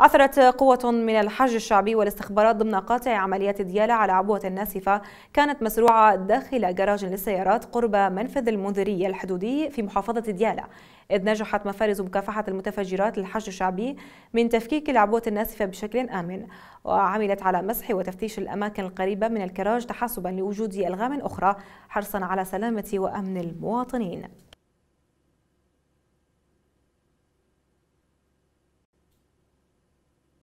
عثرت قوة من الحج الشعبي والاستخبارات ضمن قاطع عمليات ديالة على عبوة ناسفة كانت مسروعة داخل جراج للسيارات قرب منفذ المنذرية الحدودي في محافظة ديالة إذ نجحت مفارز مكافحة المتفجرات للحج الشعبي من تفكيك العبوة الناسفة بشكل آمن وعملت على مسح وتفتيش الأماكن القريبة من الكراج تحسبا لوجود ألغام أخرى حرصا على سلامة وأمن المواطنين